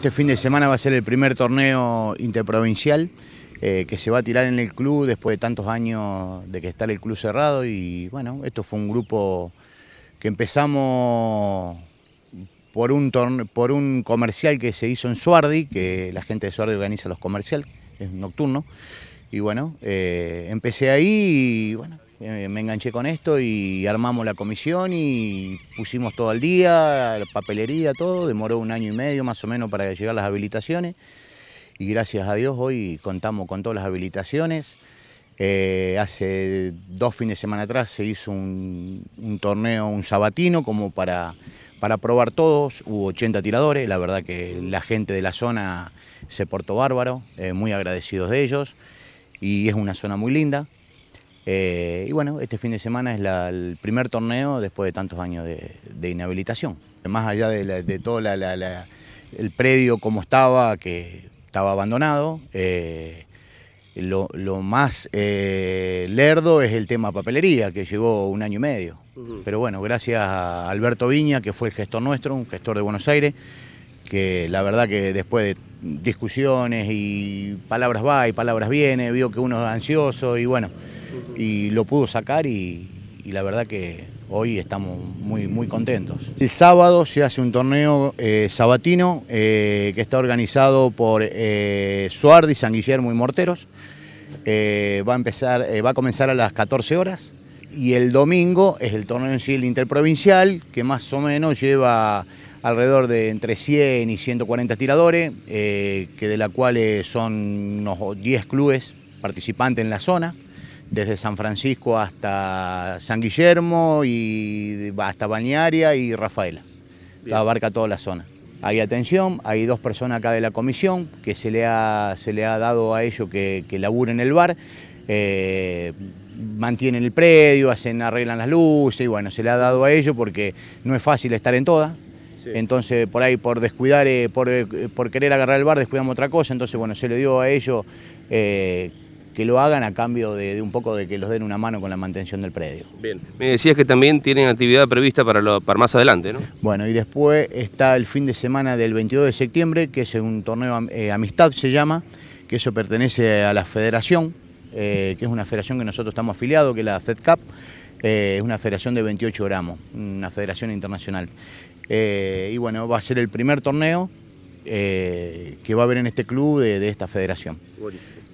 Este fin de semana va a ser el primer torneo interprovincial eh, que se va a tirar en el club después de tantos años de que está el club cerrado y bueno, esto fue un grupo que empezamos por un, por un comercial que se hizo en Suardi, que la gente de Suardi organiza los comerciales, es nocturno, y bueno, eh, empecé ahí y bueno, me enganché con esto y armamos la comisión y pusimos todo al día, la papelería, todo. Demoró un año y medio más o menos para llegar las habilitaciones. Y gracias a Dios hoy contamos con todas las habilitaciones. Eh, hace dos fines de semana atrás se hizo un, torneo, un sabatino, como para, para probar todos. Hubo 80 tiradores, la verdad que la gente de la zona se portó bárbaro, eh, muy agradecidos de ellos. Y es una zona muy linda, eh, y bueno, este fin de semana es el primer torneo después de tantos años de, inhabilitación. Más allá de, todo el predio como estaba, que estaba abandonado, eh, lo, más eh, lerdo es el tema papelería, que llegó un año y medio. Pero bueno, gracias a Alberto Viña, que fue el gestor nuestro, un gestor de Buenos Aires, que la verdad que después de discusiones y palabras va y palabras viene, vio que uno es ansioso y bueno y lo pudo sacar y, la verdad que hoy estamos muy, muy contentos. El sábado se hace un torneo eh, sabatino eh, que está organizado por eh, Suardi, San Guillermo y Morteros. va, a empezar, va a comenzar a las 14 horas y el domingo es el torneo en sí, el interprovincial, que más o menos lleva alrededor de entre 100 y 140 tiradores, que de la cuales son unos 10 clubes participantes en la zona desde San Francisco hasta San Guillermo y hasta Bañaria y Rafaela. Abarca toda la zona. Hay atención, hay dos personas acá de la comisión que se le ha, se le ha dado a ellos que, laburen el bar. Eh, mantienen el predio, hacen, arreglan las luces y bueno, se le ha dado a ellos porque no es fácil estar en todas. Entonces, por ahí, por descuidar, eh, por, eh, por, querer agarrar el bar, descuidamos otra cosa. Entonces, bueno, se le dio a ellos que lo hagan a cambio de, un poco de que los den una mano con la mantención del predio. Bien, me decías que también tienen actividad prevista para, para más adelante, ¿no? Bueno, y después está el fin de semana del 22 de septiembre, que es un torneo eh, Amistad se llama, que eso pertenece a la federación, eh, que es una federación que nosotros estamos afiliados, que es la FedCap, eh, es una federación de 28 gramos, una federación internacional. y bueno, va a ser el primer torneo que va a haber en este club de, de esta federación.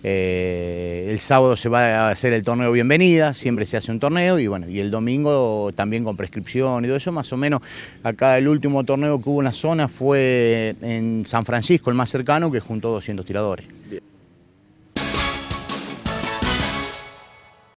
Eh, el sábado se va a hacer el torneo Bienvenida, siempre se hace un torneo y bueno, y el domingo también con prescripción y todo eso, más o menos acá el último torneo que hubo en la zona fue en San Francisco, el más cercano, que juntó 200 tiradores.